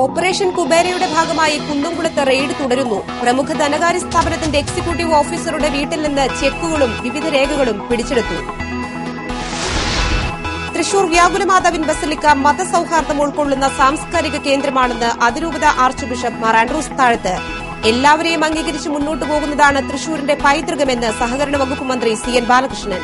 operation കുബേരയുടെ ഭാഗമായി കുന്നുംകുളത്ത് raid തുടരുന്നു പ്രമുഖ ധനകാര്യ സ്ഥാപനത്തിന്റെ എക്സിക്യൂട്ടീവ് ഓഫീസറുടെ വീട്ടിൽ നിന്ന് ചെക്കുകളും വിവിധ രേഖകളും പിടിച്ചെടുത്തു തൃശൂർ വ്യാകുലമാതാവിൻ ബസലിക്ക മതസൌഹാർദ്ദം ഉൾക്കൊള്ളുന്ന സാംസ്കാരിക കേന്ദ്രമാണെന്ന് അതിരൂപത ആർച്ച് ബിഷപ്പ് മാർ ആൻഡ്രൂസ് താഴത്ത് എല്ലാവരെയും അംഗീകരിച്ച് മുന്നോട്ടു പോകുന്നതാണ് തൃശൂരിന്റെ പൈതൃകമെന്ന് സഹകരണ വകുപ്പ് മന്ത്രി C N Balakrishnan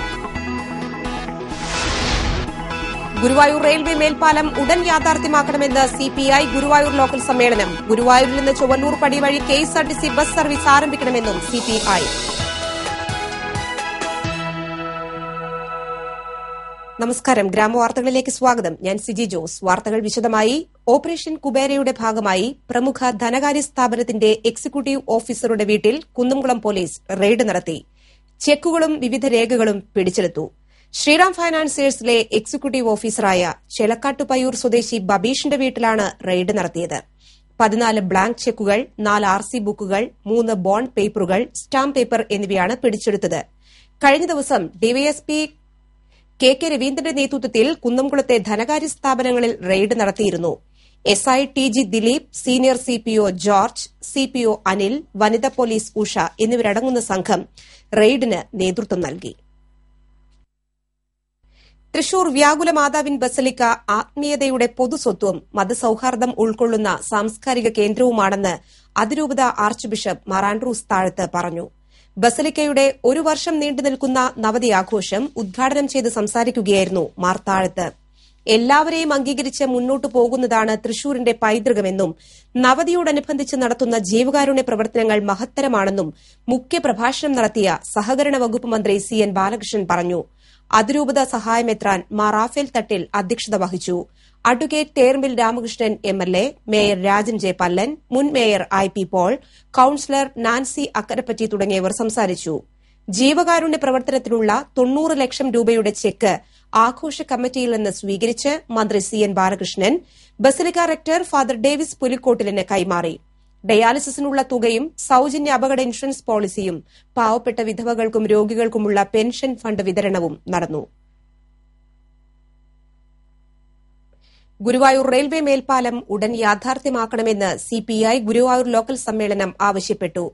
Guruvayur railway മേൽപ്പാലം ഉടൻ യാഥാർത്ഥ്യമാക്കണമെന്ന് സിപിഐ ഗുരുവായൂർ ലോക്കൽ സമ്മേളനം ഗുരുവായൂരിൽ നിന്ന് ചുവന്നൂർ പടി വഴി കെഎസ്ആർടിസി ബസ് സർവീസ് ആരംഭിക്കണമെന്നും സിപിഐ നമസ്കാരം ഗ്രാമവാർത്തകളിലേക്ക് സ്വാഗതം ഞാൻ സിജി ജോസ് വാർത്തകൾ വിശദമായി ഓപ്പറേഷൻ കുബേരയുടെ ഭാഗമായി പ്രമുഖ ധനകാര്യ സ്ഥാപനത്തിന്റെ എക്സിക്യൂട്ടീവ് ഓഫീസറുടെ വീട്ടിൽ കുന്നംകുളം പോലീസ് റെയ്ഡ് നടത്തി ചെക്കുകളും വിവിധ രേഖകളും പിടിച്ചെടുത്തു ശ്രീറാം ഫൈനാൻസേഴ്സിലെ എക്സിക്യൂട്ടീവ് ഓഫീസറായ ചെലക്കാട്ടുപയ്യൂർ സ്വദേശി ബബീഷിന്റെ വീട്ടിലാണ് റെയ്ഡ് നടത്തിയത് പതിനാല് ബ്ലാങ്ക് ചെക്കുകൾ നാല് ആർ സി ബുക്കുകൾ മൂന്ന് ബോണ്ട് പേപ്പറുകൾ സ്റ്റാമ്പ് പേപ്പർ എന്നിവയാണ് പിടിച്ചെടുത്തത് കഴിഞ്ഞ ദിവസം ഡിവൈഎസ്പി കെ കെ രവീന്ദ്രന്റെ നേതൃത്വത്തിൽ കുന്നംകുളത്തെ ധനകാര്യ സ്ഥാപനങ്ങളിൽ റെയ്ഡ് നടത്തിയിരുന്നു S I T G Dileep senior C P O George C P O Anil വനിതാ പോലീസ് ഉഷ എന്നിവരടങ്ങുന്ന സംഘം റെയ്ഡിന് നേതൃത്വം നൽകി തൃശൂർ വ്യാകുല മാതാവിൻ ബസലിക്ക ആത്മീയതയുടെ പൊതുസ്വത്വം മതസൌഹാർദ്ദം ഉൾക്കൊള്ളുന്ന സാംസ്കാരിക കേന്ദ്രവുമാണെന്ന് അതിരൂപത ആർച്ച് ബിഷപ്പ് മറാൻഡ്രൂസ് താഴത്ത് പറഞ്ഞു ബസലിക്കയുടെ ഒരു വർഷം നീണ്ടു നിൽക്കുന്ന നവതി ആഘോഷം ഉദ്ഘാടനം ചെയ്ത് സംസാരിക്കുകയായിരുന്നു മാർത്താഴത്ത് എല്ലാവരെയും അംഗീകരിച്ച് മുന്നോട്ടു പോകുന്നതാണ് തൃശൂരിന്റെ പൈതൃകമെന്നും നവതിയോടനുബന്ധിച്ച് നടത്തുന്ന ജീവകാരുണ്യ പ്രവർത്തനങ്ങൾ മഹത്തരമാണെന്നും മുഖ്യപ്രഭാഷണം നടത്തിയ സഹകരണ വകുപ്പ് മന്ത്രി സി എൻ ബാലകൃഷ്ണൻ പറഞ്ഞു അതിരൂപത സഹായമെത്രാൻ മാർ റാഫേൽ തട്ടിൽ അധ്യക്ഷത വഹിച്ചു advocate Thermil Ramakrishnan M L A mayor Rajan J Pallan മുൻ mayor I P Paul councillor Nancy Akkarappatti തുടങ്ങിയവർ സംസാരിച്ചു ജീവകാരുണ്യ പ്രവർത്തനത്തിനുള്ള തൊണ്ണൂറ് ലക്ഷം രൂപയുടെ ചെക്ക് ആഘോഷ കമ്മിറ്റിയിൽ നിന്ന് സ്വീകരിച്ച് മന്ത്രി C N Balakrishnan basilica rector father Davis പുലിക്കോട്ടിലിന് കൈമാറി ഡയാലിസിസിനുള്ള തുകയും സൌജന്യ അപകട ഇൻഷുറൻസ് പോളിസിയും പാവപ്പെട്ട വിധവകൾക്കും രോഗികൾക്കുമുള്ള പെൻഷൻ ഫണ്ട് വിതരണവും നടന്നു ഗുരുവായൂർ റെയിൽവേ മേൽപ്പാലം ഉടൻ യാഥാർത്ഥ്യമാക്കണമെന്ന് സിപിഐ ഗുരുവായൂർ ലോക്കൽ സമ്മേളനം ആവശ്യപ്പെട്ടു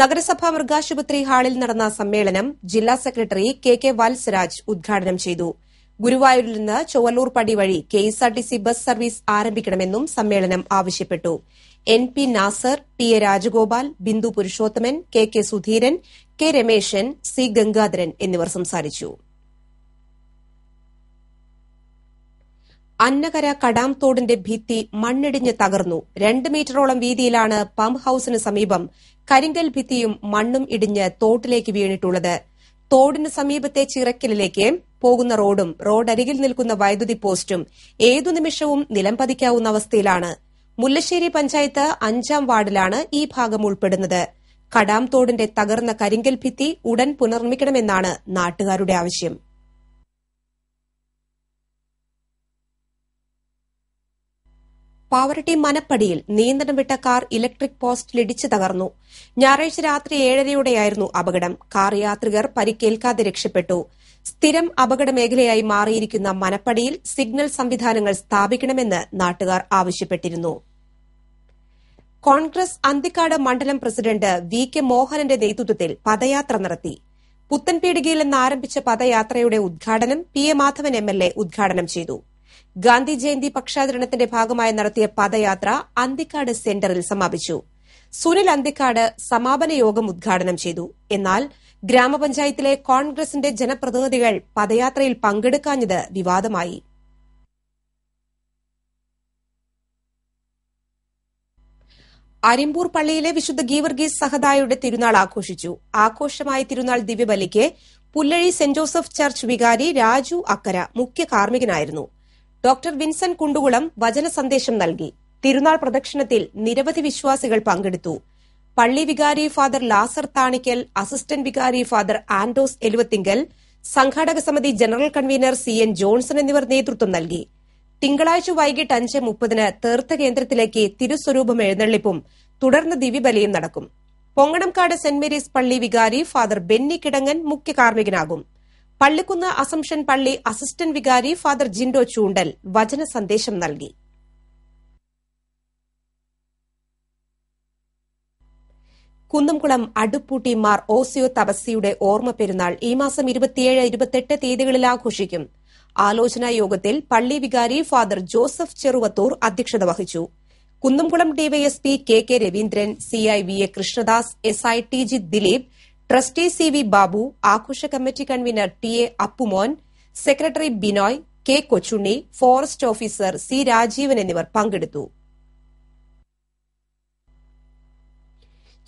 നഗരസഭാ മൃഗാശുപത്രി ഹാളിൽ നടന്ന സമ്മേളനം ജില്ലാ സെക്രട്ടറി കെ കെ വത്സരാജ് ഉദ്ഘാടനം ചെയ്തു ഗുരുവായൂരിൽ നിന്ന് ചുവല്ലൂർ പടി വഴി കെഎസ്ആർടിസി ബസ് സർവീസ് ആരംഭിക്കണമെന്നും സമ്മേളനം ആവശ്യപ്പെട്ടു N P Nasar P A Rajagopal Bindu Purushothaman K K Sudheeran K Rameshan C Gangadharan എന്നിവർ സംസാരിച്ചു അന്നകര കടാംതോടിന്റെ ഭിത്തി മണ്ണിടിഞ്ഞ് തകർന്നു രണ്ട് മീറ്ററോളം വീതിയിലാണ് പമ്പ് ഹൌസിന് സമീപം കരിങ്കൽ ഭിത്തിയും മണ്ണും ഇടിഞ്ഞ് തോട്ടിലേക്ക് വീണിട്ടുള്ളത് തോടിന് സമീപത്തെ ചിറക്കലിലേക്ക് പോകുന്ന റോഡും റോഡരികിൽ നിൽക്കുന്ന വൈദ്യുതി പോസ്റ്റും ഏതു നിമിഷവും നിലം പതിക്കാവുന്ന അവസ്ഥയിലാണ് മുല്ലശ്ശേരി പഞ്ചായത്ത് അഞ്ചാം വാർഡിലാണ് ഈ ഭാഗം ഉൾപ്പെടുന്നത് കടാം തോടിന്റെ തകർന്ന കരിങ്കൽ ഭിത്തി ഉടൻ പുനർനിർമ്മിക്കണമെന്നാണ് നാട്ടുകാരുടെ ആവശ്യം പാവറട്ടി മനപ്പടിയിൽ നിയന്ത്രണം വിട്ട കാർ ഇലക്ട്രിക് പോസ്റ്റിലിടിച്ച് തകർന്നു ഞായറാഴ്ച രാത്രി ഏഴരയോടെയായിരുന്നു അപകടം കാർ യാത്രികർ പരിക്കേൽക്കാതെ രക്ഷപ്പെട്ടു സ്ഥിരം അപകട മേഖലയായി മാറിയിരിക്കുന്ന മനപ്പടിയിൽ സിഗ്നൽ സംവിധാനങ്ങൾ സ്ഥാപിക്കണമെന്ന് നാട്ടുകാർ ആവശ്യപ്പെട്ടിരുന്നു കോൺഗ്രസ് അന്തിക്കാട് മണ്ഡലം പ്രസിഡന്റ് വി കെ മോഹനന്റെ നേതൃത്വത്തിൽ പദയാത്ര നടത്തി പുത്തൻപീടികയിൽ നിന്ന് ആരംഭിച്ച പദയാത്രയുടെ ഉദ്ഘാടനം P A Madhavan M L A ഉദ്ഘാടനം ചെയ്തു ഗാന്ധി ജയന്തി പക്ഷാചരണത്തിന്റെ ഭാഗമായി നടത്തിയ പദയാത്ര അന്തിക്കാട് സെന്ററിൽ സമാപിച്ചു സുനിൽ അന്തിക്കാട് സമാപന യോഗം ഉദ്ഘാടനം ചെയ്തു എന്നാൽ ഗ്രാമപഞ്ചായത്തിലെ കോൺഗ്രസിന്റെ ജനപ്രതിനിധികൾ പദയാത്രയിൽ പങ്കെടുക്കാഞ്ഞത് വിവാദമായി അരിമ്പൂർ പള്ളിയിലെ വിശുദ്ധ ഗീവർഗീസ് സഹദായയുടെ തിരുനാൾ ആഘോഷിച്ചു ആഘോഷമായ തിരുനാൾ ദിവ്യബലിക്ക് പുല്ലഴി സെന്റ് ജോസഫ് ചർച്ച് വികാരി രാജു അക്കര മുഖ്യ കാർമ്മികനായിരുന്നു ഡോക്ടർ വിൻസെന്റ് കുണ്ടുകുളം വചന സന്ദേശം നൽകി തിരുനാൾ പ്രദക്ഷിണത്തിൽ നിരവധി വിശ്വാസികൾ പങ്കെടുത്തു പള്ളി വികാരി ഫാദർ ലാസർ താണിക്കൽ അസിസ്റ്റന്റ് വികാരി ഫാദർ ആൻഡോസ് എലുവത്തിങ്കൽ സംഘാടക സമിതി general convener C N Johnson എന്നിവർ നേതൃത്വം നൽകി തിങ്കളാഴ്ച വൈകിട്ട് അഞ്ച് മുപ്പതിന് തീർത്ഥ കേന്ദ്രത്തിലേക്ക് തിരുസ്വരൂപം എഴുന്നള്ളിപ്പും തുടർന്ന് ദിവ്യബലിയും നടക്കും പൊങ്ങണംകാട് സെന്റ് മേരീസ് പള്ളി വികാരി ഫാദർ ബെന്നി കിടങ്ങൻ മുഖ്യ കാർമ്മികനാകും പള്ളിക്കുന്ന് അസംഷൻ പള്ളി അസിസ്റ്റന്റ് വികാരി ഫാദർ ജിൻഡോ ചൂണ്ടൽ വചന സന്ദേശം നൽകി കുന്നംകുളം അടുപ്പൂട്ടിമാർ ഓസിയോ തപസ്സിയുടെ ഓർമ്മ പെരുന്നാൾ ഈ മാസം ഇരുപത്തിയേഴ് ഇരുപത്തെട്ട് തീയതികളിൽ ആഘോഷിക്കും ആലോചനാ യോഗത്തിൽ പള്ളി വികാരി ഫാദർ ജോസഫ് ചെറുവത്തൂർ അധ്യക്ഷത വഹിച്ചു Kunnamkulam DYSP K K Raveendran CI V A Krishnadas SI T G Dileep trustee C V Babu ആഘോഷ committee convener T A Appumon secretary Binoy K Kochunni forest officer C Rajeevan എന്നിവർ പങ്കെടുത്തു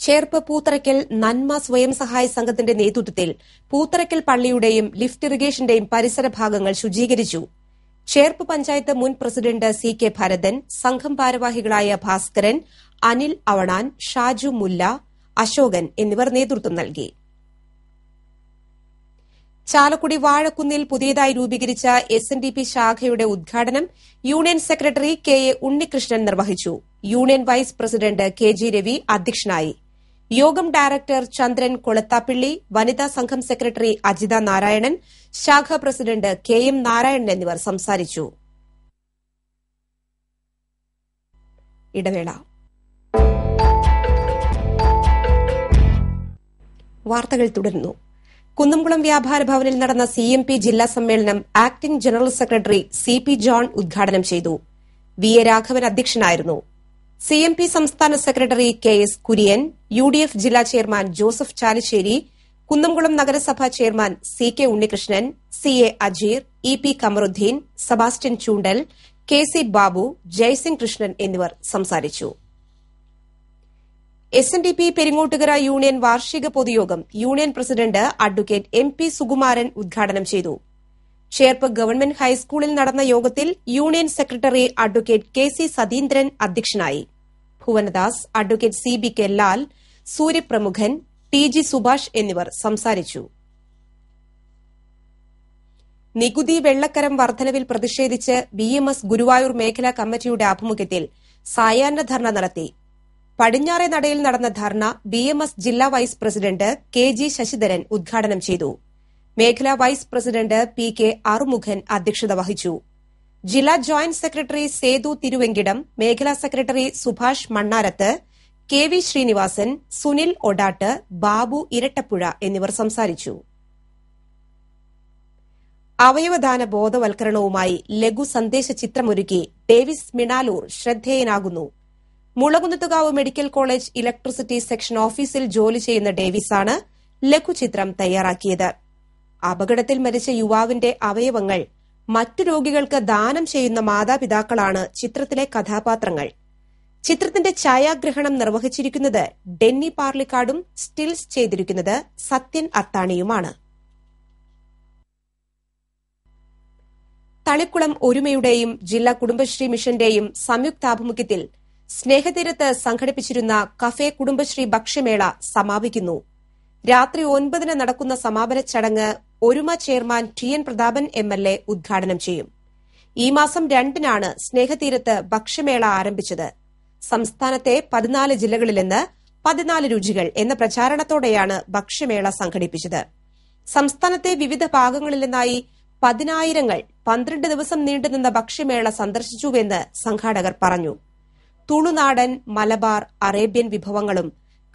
ചേർപ്പ് പൂത്തറയ്ക്കൽ നന്മ സ്വയം സഹായ സംഘത്തിന്റെ നേതൃത്വത്തിൽ പൂത്തറയ്ക്കൽ പള്ളിയുടെയും ലിഫ്റ്റ് ഇറിഗേഷന്റെയും പരിസര ഭാഗങ്ങൾ ശുചീകരിച്ചു ചേർപ്പ് പഞ്ചായത്ത് മുൻ പ്രസിഡന്റ് സി കെ ഭരതൻ സംഘം ഭാരവാഹികളായ ഭാസ്കരൻ അനിൽ അവണാൻ ഷാജു മുല്ല അശോകൻ എന്നിവർ നേതൃത്വം നൽകി ചാലക്കുടി വാഴക്കുന്നിൽ പുതിയതായി രൂപീകരിച്ച എസ് എൻ ഡി പി ശാഖയുടെ ഉദ്ഘാടനം union secretary K A Unnikrishnan നിർവഹിച്ചു union vice president K G Ravi അധ്യക്ഷനായി യോഗം ഡയറക്ടർ ചന്ദ്രൻ കൊളത്താപ്പിള്ളി വനിതാ സംഘം സെക്രട്ടറി അജിത നാരായണൻ ശാഖ പ്രസിഡന്റ് കെ എം നാരായണൻ എന്നിവർ സംസാരിച്ചു ഇടവേള വാർത്തകൾ തുടരുന്നു കുന്നംകുളം വ്യാപാര ഭവനിൽ നടന്ന സി എം പി ജില്ലാ സമ്മേളനം acting general secretary C P John ഉദ്ഘാടനം ചെയ്തു വി എ രാഘവൻ അധ്യക്ഷനായിരുന്നു സി എം പി സംസ്ഥാന secretary K S Kurian U D F ജില്ലാ ചെയർമാൻ ജോസഫ് ചാലിശ്ശേരി കുന്നംകുളം നഗരസഭാ chairman C K Unnikrishnan C A Ajeer E P Kamaruddin Sebastian Choondal K C Babu Jaisingh Krishnan എന്നിവർ സംസാരിച്ചു S N D P Peringottukara union വാർഷിക പൊതുയോഗം union president advocate M P Sukumaran ഉദ്ഘാടനം ചെയ്തു ചേർപ്പ് ഗവൺമെന്റ് ഹൈസ്കൂളിൽ നടന്ന യോഗത്തിൽ union secretary advocate K C Satheendran അധ്യക്ഷനായി Bhuvanadas advocate C B K Lal Suryapramukhan T G Subhash എന്നിവർ സംസാരിച്ചു നികുതി വെള്ളക്കരം വർധനവിൽ പ്രതിഷേധിച്ച് ബി എം എസ് ഗുരുവായൂർ മേഖലാ കമ്മിറ്റിയുടെ ആഭിമുഖ്യത്തിൽ സായാഹ്ന ധർണ നടത്തി പടിഞ്ഞാറെ നടയിൽ നടന്ന ധർണ ബി എം എസ് ജില്ലാ vice president K G Sasidharan ഉദ്ഘാടനം ചെയ്തു മേഖലാ vice president P K Arumughan അധ്യക്ഷത വഹിച്ചു ജില്ലാ ജോയിന്റ് സെക്രട്ടറി സേതു തിരുവെങ്കിടം മേഖലാ secretary Subhash Mannarath K V Sreenivasan Sunil Odatt Babu Irattappuzha എന്നിവർ സംസാരിച്ചു അവയവദാന ബോധവൽക്കരണവുമായി ലഘു സന്ദേശ ചിത്രമൊരുക്കി ഡേവിസ് മിണാലൂർ ശ്രദ്ധേയനാകുന്നു Mulankunnathukavu medical college electricity section ഓഫീസിൽ ജോലി ചെയ്യുന്ന ഡേവിസാണ് ലഘുചിത്രം തയ്യാറാക്കിയത് അപകടത്തിൽ മരിച്ച യുവാവിന്റെ അവയവങ്ങൾ മറ്റു രോഗികൾക്ക് ദാനം ചെയ്യുന്ന മാതാപിതാക്കളാണ് ചിത്രത്തിലെ കഥാപാത്രങ്ങൾ ചിത്രത്തിന്റെ ഛായാഗ്രഹണം നിർവഹിച്ചിരിക്കുന്നത് ഡെന്നി പാർലിക്കാടും സ്റ്റിൽസ് ചെയ്തിരിക്കുന്നത് സത്യൻ അത്താണിയുമാണ് തളിക്കുളം ഒരുമയുടെയും ജില്ലാ കുടുംബശ്രീ മിഷന്റെയും സംയുക്താഭിമുഖ്യത്തിൽ സ്നേഹതീരത്ത് സംഘടിപ്പിച്ചിരുന്ന കഫേ കുടുംബശ്രീ ഭക്ഷ്യമേള സമാപിക്കുന്നു രാത്രി ഒൻപതിന് നടക്കുന്ന സമാപന ചടങ്ങ് Oruma chairman T N Prathapan M L A ഉദ്ഘാടനം ചെയ്യും ഈ മാസം രണ്ടിനാണ് സ്നേഹതീരത്ത് ഭക്ഷ്യമേള ആരംഭിച്ചത് സംസ്ഥാനത്തെ പതിനാല് ജില്ലകളിൽ നിന്ന് പതിനാല് രുചികൾ എന്ന പ്രചാരണത്തോടെയാണ് ഭക്ഷ്യമേള സംഘടിപ്പിച്ചത് സംസ്ഥാനത്തെ വിവിധ ഭാഗങ്ങളിൽ നിന്നായി പതിനായിരങ്ങൾ പന്ത്രണ്ട് ദിവസം നീണ്ടുനിന്ന ഭക്ഷ്യമേള സന്ദർശിച്ചുവെന്ന് സംഘാടകർ പറഞ്ഞു തുളുനാടൻ മലബാർ അറേബ്യൻ വിഭവങ്ങളും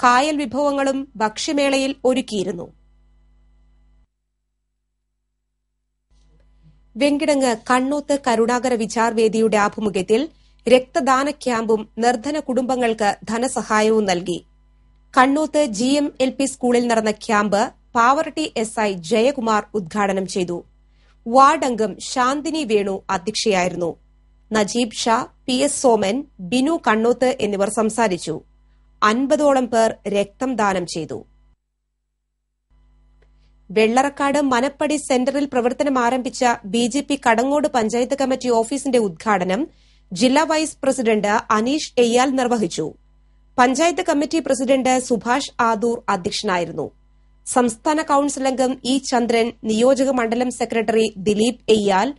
കായൽ വിഭവങ്ങളും ഭക്ഷ്യമേളയിൽ ഒരുക്കിയിരുന്നു വെങ്കിടങ്ങ് കണ്ണൂത്ത് കരുണാകര വിചാർ വേദിയുടെ ആഭിമുഖ്യത്തിൽ രക്തദാന ക്യാമ്പും നിർധന കുടുംബങ്ങൾക്ക് ധനസഹായവും നൽകി Kannuth G M L P സ്കൂളിൽ നടന്ന camp poverty S I Jayakumar ഉദ്ഘാടനം ചെയ്തു വാർഡ് അംഗം ശാന്തിനി വേണു അധ്യക്ഷയായിരുന്നു നജീബ് ഷാ പി എസ് സോമൻ ബിനു കണ്ണൂത്ത് എന്നിവർ സംസാരിച്ചു അൻപതോളം പേർ രക്തം ദാനം ചെയ്തു വെള്ളറക്കാട് മനപ്പടി സെന്ററിൽ പ്രവർത്തനം ആരംഭിച്ച B J P Kadangode panchayat committee ഓഫീസിന്റെ ഉദ്ഘാടനം ജില്ലാ വൈസ് പ്രസിഡന്റ് അനീഷ് എയ്യാൽ നിർവഹിച്ചു പഞ്ചായത്ത് കമ്മിറ്റി പ്രസിഡന്റ് സുഭാഷ് ആദൂർ അധ്യക്ഷനായിരുന്നു സംസ്ഥാന കൌൺസിലംഗം ഇ ചന്ദ്രൻ നിയോജക മണ്ഡലം സെക്രട്ടറി ദിലീപ് എയ്യാൽ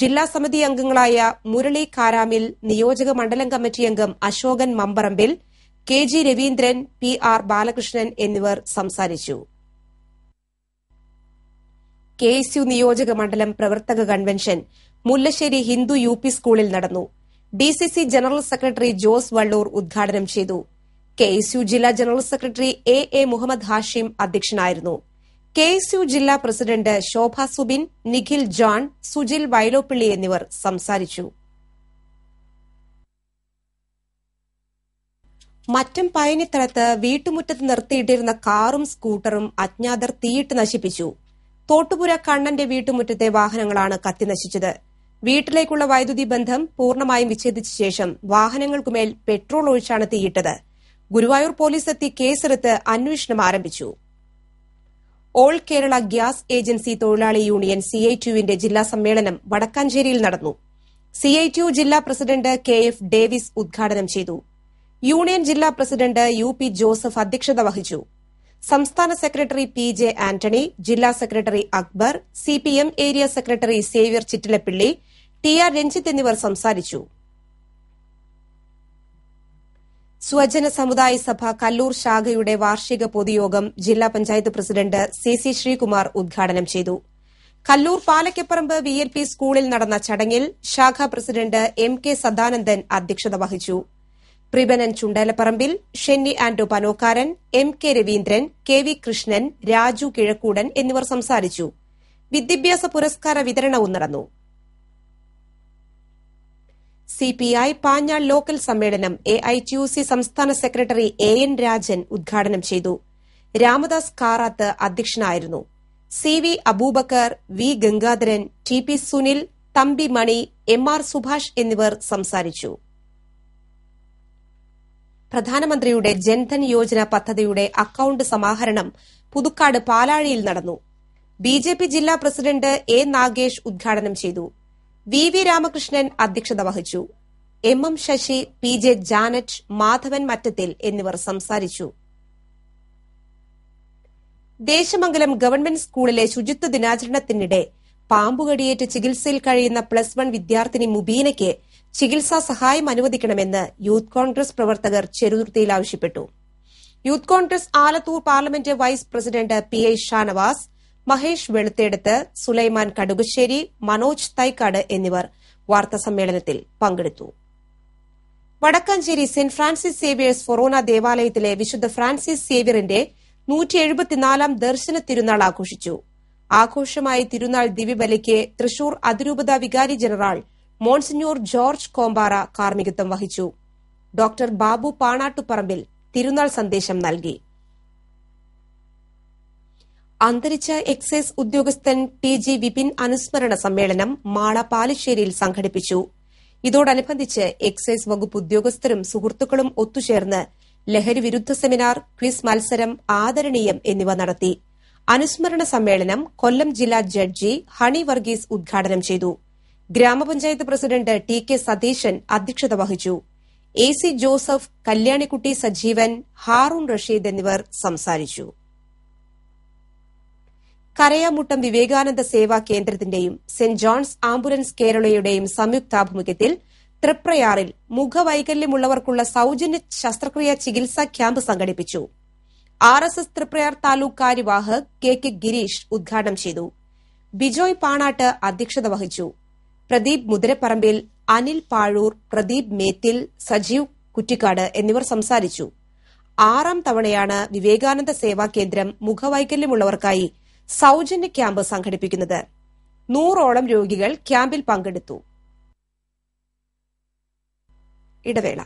ജില്ലാ സമിതി അംഗങ്ങളായ മുരളി കാരാമിൽ നിയോജക മണ്ഡലം കമ്മിറ്റി അംഗം Ashokan Mamparambil K G Raveendran P R Balakrishnan എന്നിവർ സംസാരിച്ചു കെ എസ് യു നിയോജക മണ്ഡലം പ്രവർത്തക convention Mullassery Hindu U P സ്കൂളിൽ നടന്നു D C C general secretary Jose Valloor ഉദ്ഘാടനം ചെയ്തു കെ എസ് യു ജില്ലാ general secretary A A Muhammad Hashim അധ്യക്ഷനായിരുന്നു കെ എസ് യു ജില്ലാ പ്രസിഡന്റ് ശോഭ സുബിൻ നിഖിൽ ജോൺ സുജിൽ വയലോപ്പിള്ളി എന്നിവർ സംസാരിച്ചു മറ്റം പയനിത്തലത്ത് വീട്ടുമുറ്റത്ത് നിർത്തിയിട്ടിരുന്ന കാറും സ്കൂട്ടറും അജ്ഞാതർ തീയിട്ട് നശിപ്പിച്ചു തോട്ടുപുര കണ്ണന്റെ വീട്ടുമുറ്റത്തെ വാഹനങ്ങളാണ് കത്തിനശിച്ചത് വീട്ടിലേക്കുള്ള വൈദ്യുതി ബന്ധം പൂർണ്ണമായും വിച്ഛേദിച്ച ശേഷം വാഹനങ്ങൾക്കുമേൽ പെട്രോൾ ഒഴിച്ചാണ് തീയിട്ടത് ഗുരുവായൂർ പോലീസ് എത്തി കേസെടുത്ത് അന്വേഷണം ആരംഭിച്ചു ഓൾ കേരള ഗ്യാസ് ഏജൻസി തൊഴിലാളി യൂണിയൻ സി ഐ ടിയുവിന്റെ ജില്ലാ സമ്മേളനം വടക്കാഞ്ചേരിയിൽ നടന്നു സി ഐ ടിയു ജില്ലാ പ്രസിഡന്റ് കെ എഫ് ഡേവിസ് ഉദ്ഘാടനം ചെയ്തു യൂണിയൻ ജില്ലാ പ്രസിഡന്റ് യു പി ജോസഫ് അധ്യക്ഷത വഹിച്ചു സംസ്ഥാന സെക്രട്ടറി പി ജെ ആന്റണി ജില്ലാ സെക്രട്ടറി Akbar C P M area secretary Xavier Chittilappilly T R Ranjith എന്നിവർ സംസാരിച്ചു സ്വജന സമുദായ സഭ കല്ലൂർ ശാഖയുടെ വാർഷിക പൊതുയോഗം ജില്ലാ panchayat president C C Sreekumar ഉദ്ഘാടനം ചെയ്തു Kallur Palakkaparamba V L P സ്കൂളിൽ നടന്ന ചടങ്ങിൽ ശാഖാ പ്രസിഡന്റ് എം കെ സദാനന്ദൻ അധ്യക്ഷത വഹിച്ചു പ്രിബനൻ Chundelaparambil Shenny Anto Panokkaran M K Raveendran K V Krishnan Raju Kizhakkoodan എന്നിവർ സംസാരിച്ചു വിദ്യാഭ്യാസ പുരസ്കാര വിതരണവും നടന്നു C P I Panjal local സമ്മേളനം A I T U C സംസ്ഥാന സെക്രട്ടറി എ എൻ രാജൻ ഉദ്ഘാടനം ചെയ്തു രാമദാസ് കാറാത്ത് അധ്യക്ഷനായിരുന്നു C V Aboobacker V Gangadharan T P Sunil Thampi Mani M R Subhash എന്നിവർ സംസാരിച്ചു പ്രധാനമന്ത്രിയുടെ ജൻധൻ യോജന പദ്ധതിയുടെ അക്കൌണ്ട് സമാഹരണം പുതുക്കാട് പാലാഴിയിൽ നടന്നു ബി ജില്ലാ പ്രസിഡന്റ് എ നാഗേഷ് ഉദ്ഘാടനം ചെയ്തു വി വി രാമകൃഷ്ണൻ അധ്യക്ഷത വഹിച്ചു M M Sasi P J Janet Madhavan Mattathil എന്നിവർ സംസാരിച്ചു ദേശമംഗലം ഗവൺമെന്റ് സ്കൂളിലെ ശുചിത്വ ദിനാചരണത്തിനിടെ പാമ്പുകടിയേറ്റ് ചികിത്സയിൽ കഴിയുന്ന പ്ലസ് വൺ വിദ്യാർത്ഥിനി മുബീനയ്ക്ക് ചികിത്സാ സഹായം അനുവദിക്കണമെന്ന് യൂത്ത് കോൺഗ്രസ് പ്രവർത്തകർ ചെറുതുർത്തിയിൽ ആവശ്യപ്പെട്ടു youth Congress Alathur parliament vice president P I Shanavas Mahesh Veluthedath Sulaiman Kadukussery Manoj Thaikkad എന്നിവർ വാർത്താസമ്മേളനത്തിൽ പങ്കെടുത്തു Vadakkanchery saint Francis Xavier's forane ദേവാലയത്തിലെ വിശുദ്ധ ഫ്രാൻസിസ് സേവ്യറിന്റെ നൂറ്റി എഴുപത്തിനാലാം ദർശന തിരുനാൾ ആഘോഷിച്ചു ആഘോഷമായ തിരുനാൾ ദിവ്യബലിക്ക് തൃശൂർ അതിരൂപത വികാരി ജനറൽ മോൺസിഞ്ഞൂർ ജോർജ് കോമ്പാറ കാർമ്മികത്വം വഹിച്ചു ഡോക്ടർ ബാബു പാണാട്ടുപറമ്പിൽ തിരുനാൾ സന്ദേശം നൽകി അന്തരിച്ച എക്സൈസ് ഉദ്യോഗസ്ഥൻ ടി ജി വിപിൻ അനുസ്മരണ സമ്മേളനം മാള പാലശ്ശേരിയിൽ സംഘടിപ്പിച്ചു ഇതോടനുബന്ധിച്ച് എക്സൈസ് വകുപ്പ് ഉദ്യോഗസ്ഥരും സുഹൃത്തുക്കളും ഒത്തുചേർന്ന് ലഹരി വിരുദ്ധ സെമിനാർ ക്വിസ് മത്സരം ആദരണീയം എന്നിവ നടത്തി അനുസ്മരണ സമ്മേളനം കൊല്ലം ജില്ലാ ജഡ്ജി ഹണി വർഗീസ് ഉദ്ഘാടനം ചെയ്തു ഗ്രാമപഞ്ചായത്ത് പ്രസിഡന്റ് ടി കെ സതീശൻ അധ്യക്ഷത വഹിച്ചു A C Joseph Kalyanikutty Sajeevan Haroon Rasheed എന്നിവർ സംസാരിച്ചു കരയാമുട്ടം വിവേകാനന്ദ സേവാ കേന്ദ്രത്തിന്റെയും സെന്റ് ജോൺസ് ആംബുലൻസ് കേരളയുടെയും സംയുക്താഭിമുഖ്യത്തിൽ തൃപ്രയാറിൽ മുഖവൈകല്യമുള്ളവർക്കുള്ള സൌജന്യ ശസ്ത്രക്രിയ ചികിത്സാ ക്യാമ്പ് സംഘടിപ്പിച്ചു R S S Triprayar taluk Karyavahak K K Gireesh ഉദ്ഘാടനം ചെയ്തു ബിജോയ് പാണാട്ട് അധ്യക്ഷത വഹിച്ചു പ്രദീപ് മുതിരപ്പറമ്പിൽ അനിൽ പാഴൂർ പ്രദീപ് മേത്തിൽ സജീവ് കുറ്റിക്കാട് എന്നിവർ സംസാരിച്ചു ആറാം തവണയാണ് വിവേകാനന്ദ സേവാ കേന്ദ്രം മുഖവൈകല്യമുള്ളവർക്കായി സൌജന്യ ക്യാമ്പ് സംഘടിപ്പിക്കുന്നത് നൂറോളം രോഗികൾ ക്യാമ്പിൽ പങ്കെടുത്തു ഇടവേള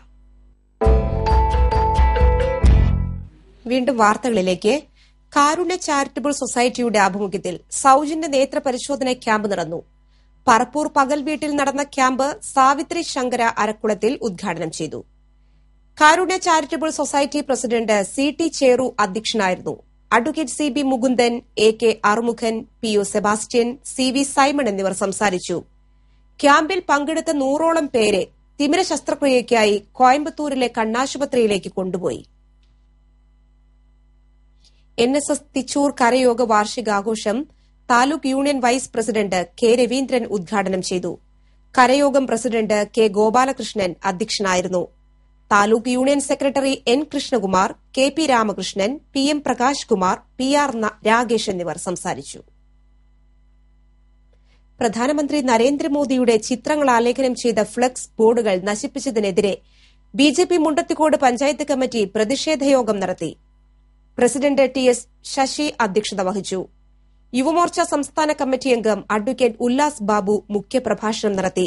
വീണ്ടും വാർത്തകളിലേക്ക് കാരുണ്യ ചാരിറ്റബിൾ സൊസൈറ്റിയുടെ ആഭിമുഖ്യത്തിൽ സൌജന്യ നേത്ര പരിശോധന ക്യാമ്പ് നടന്നു പറപ്പൂർ പകൽ വീട്ടിൽ നടന്ന ക്യാമ്പ് സാവിത്രി ശങ്കര അരക്കുളത്തിൽ ഉദ്ഘാടനം ചെയ്തു Karunya charitable society president C T Cheru അധ്യക്ഷനായിരുന്നു advocate C B Mukundan A K Arumukhan P O Sebastian C V Simon എന്നിവർ സംസാരിച്ചു ക്യാമ്പിൽ പങ്കെടുത്ത നൂറോളം പേരെ തിമിര ശസ്ത്രക്രിയയ്ക്കായി കോയമ്പത്തൂരിലെ കണ്ണാശുപത്രിയിലേക്ക് കൊണ്ടുപോയി എൻ എസ് എസ് തിച്ചൂർ കരയോഗ വാർഷികാഘോഷം taluk union vice president K Raveendran ഉദ്ഘാടനം ചെയ്തു കരയോഗം പ്രസിഡന്റ് കെ ഗോപാലകൃഷ്ണൻ അധ്യക്ഷനായിരുന്നു taluk union secretary N Krishnakumar K P Ramakrishnan P M Prakash Kumar P R Ragesh എന്നിവർ സംസാരിച്ചു പ്രധാനമന്ത്രി നരേന്ദ്രമോദിയുടെ ചിത്രങ്ങൾ ആലേഖനം ചെയ്ത ഫ്ലക്സ് ബോർഡുകൾ നശിപ്പിച്ചതിനെതിരെ B J P Mundathikode panchayat committee പ്രതിഷേധയോഗം നടത്തി പ്രസിഡന്റ് ടി എസ് ശശി അധ്യക്ഷത വഹിച്ചു യുവമോർച്ച സംസ്ഥാന കമ്മിറ്റി അംഗം അഡ്വക്കേറ്റ് ഉല്ലാസ് ബാബു മുഖ്യപ്രഭാഷണം നടത്തി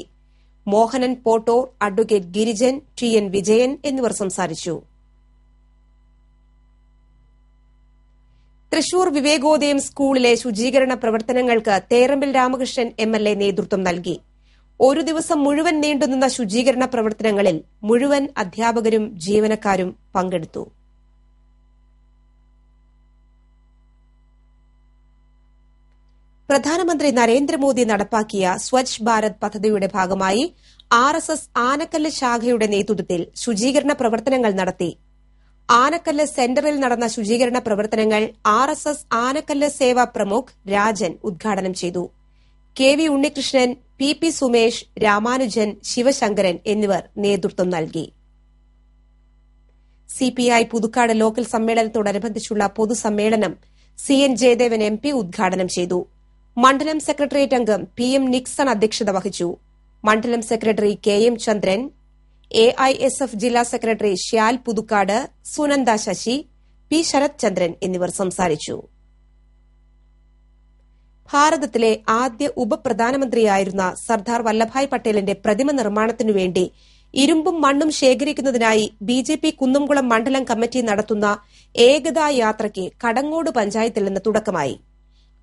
Mohanan Pottor advocate Girijan T N Vijayan എന്നിവർ സംസാരിച്ചു തൃശൂർ വിവേകോദയം സ്കൂളിലെ ശുചീകരണ പ്രവർത്തനങ്ങൾക്ക് Therambil Ramakrishnan M L A നേതൃത്വം നൽകി ഒരു ദിവസം മുഴുവൻ നീണ്ടുനിന്ന ശുചീകരണ പ്രവർത്തനങ്ങളിൽ മുഴുവൻ അധ്യാപകരും ജീവനക്കാരും പങ്കെടുത്തു പ്രധാനമന്ത്രി നരേന്ദ്രമോദി നടപ്പാക്കിയ സ്വച്ഛ് ഭാരത് പദ്ധതിയുടെ ഭാഗമായി ആർ എസ് എസ് ആനക്കല്ല് ശാഖയുടെ നേതൃത്വത്തിൽ ശുചീകരണ പ്രവർത്തനങ്ങൾ നടത്തി ആനക്കല്ല് സെന്ററിൽ നടന്ന ശുചീകരണ പ്രവർത്തനങ്ങൾ R S S Anakkallu seva pramukh Rajan ഉദ്ഘാടനം ചെയ്തു K V Unnikrishnan P P Sumesh Ramanujan Sivasankaran എന്നിവർ നേതൃത്വം നൽകി സിപിഐ പുതുക്കാട് ലോക്കൽ സമ്മേളനത്തോടനുബന്ധിച്ചുള്ള പൊതുസമ്മേളനം C N Jayadevan M P ഉദ്ഘാടനം ചെയ്തു മണ്ഡലം സെക്രട്ടേറിയറ്റ് അംഗം പി എം നിക്സൺ അധ്യക്ഷത വഹിച്ചു മണ്ഡലം secretary K M Chandran A I S F ജില്ലാ സെക്രട്ടറി ഷ്യാൽ പുതുക്കാട് സുനന്ദ ശശി പി ശരത് ചന്ദ്രൻ എന്നിവർ സംസാരിച്ചു ഭാരതത്തിലെ ആദ്യ ഉപപ്രധാനമന്ത്രിയായിരുന്ന സർദാർ വല്ലഭായ് പട്ടേലിന്റെ പ്രതിമ നിർമ്മാണത്തിനു വേണ്ടി ഇരുമ്പും മണ്ണും ശേഖരിക്കുന്നതിനായി ബി ജെ പി കുന്നംകുളം മണ്ഡലം കമ്മിറ്റി നടത്തുന്ന ഏകതാ യാത്രയ്ക്ക് കടങ്ങോട് പഞ്ചായത്തിൽ നിന്ന് തുടക്കമായി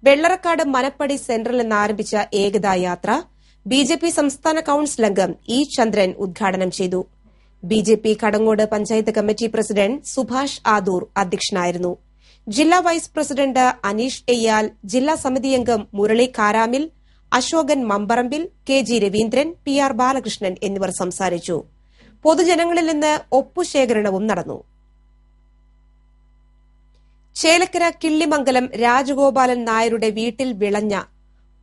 വെള്ളറക്കാട് മനപ്പടി സെന്ററിൽ നിന്ന് ആരംഭിച്ച Ekta Yatra B J P സംസ്ഥാന കൌൺസിൽ അംഗം ഇ ചന്ദ്രൻ ഉദ്ഘാടനം ചെയ്തു B J P Kadangode panchayat committee president Subhash Adoor അധ്യക്ഷനായിരുന്നു ജില്ലാ വൈസ് പ്രസിഡന്റ് അനീഷ് എയ്യാൽ ജില്ലാ സമിതി അംഗം Murali Karamil Asokan Mamparambil K G Raveendran P R Balakrishnan എന്നിവർ സംസാരിച്ചു പൊതുജനങ്ങളിൽ നിന്ന് ഒപ്പുശേഖരണവും നടന്നു ചേലക്കര കിള്ളിമംഗലം രാജഗോപാലൻ നായരുടെ വീട്ടിൽ വിളഞ്ഞ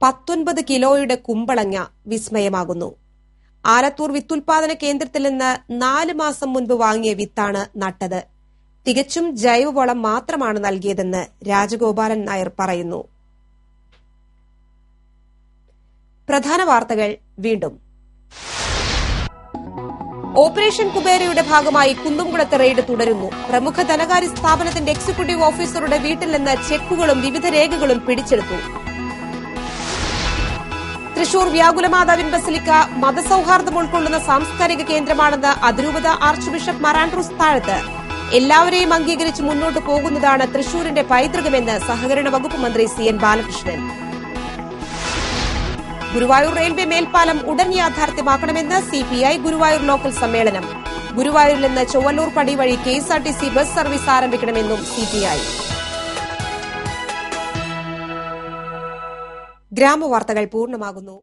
പത്തൊൻപത് കിലോയുടെ കുമ്പളങ്ങ വിസ്മയമാകുന്നു ആലത്തൂർ വിത്തുൽപാദന കേന്ദ്രത്തിൽ നിന്ന് നാല് മാസം മുൻപ് വാങ്ങിയ വിത്താണ് നട്ടത് തികച്ചും ജൈവവളം മാത്രമാണ് നൽകിയതെന്ന് രാജഗോപാലൻ നായർ പറയുന്നു പ്രധാന വാർത്തകൾ വീണ്ടും ഓപ്പറേഷൻ കുബേരയുടെ ഭാഗമായി കുന്നുംകുളത്ത് റെയ്ഡ് തുടരുന്നു പ്രമുഖ ധനകാര്യ സ്ഥാപനത്തിന്റെ എക്സിക്യൂട്ടീവ് ഓഫീസറുടെ വീട്ടിൽ നിന്ന് ചെക്കുകളും വിവിധ രേഖകളും പിടിച്ചെടുത്തു തൃശൂർ വ്യാകുലമാതാവിൻ ബസലിക്ക മതസൌഹാർദ്ദം ഉൾക്കൊള്ളുന്ന സാംസ്കാരിക കേന്ദ്രമാണെന്ന് അതിരൂപത ആർച്ച് ബിഷപ്പ് മറാൻഡ്രൂസ് താഴത്ത് എല്ലാവരെയും അംഗീകരിച്ച് മുന്നോട്ട് പോകുന്നതാണ് തൃശൂരിന്റെ പൈതൃകമെന്ന് സഹകരണ വകുപ്പ് മന്ത്രി C N Balakrishnan Guruvayur railway മേൽപ്പാലം ഉടൻ യാഥാർത്ഥ്യമാക്കണമെന്ന് സിപിഐ ഗുരുവായൂർ ലോക്കൽ സമ്മേളനം ഗുരുവായൂരിൽ നിന്ന് ചൊവ്വല്ലൂർ പടി വഴി കെഎസ്ആർടിസി ബസ് സർവീസ് ആരംഭിക്കണമെന്നും സിപിഐ ഗ്രാമവാർത്തകൾ പൂർണ്ണമാകുന്നു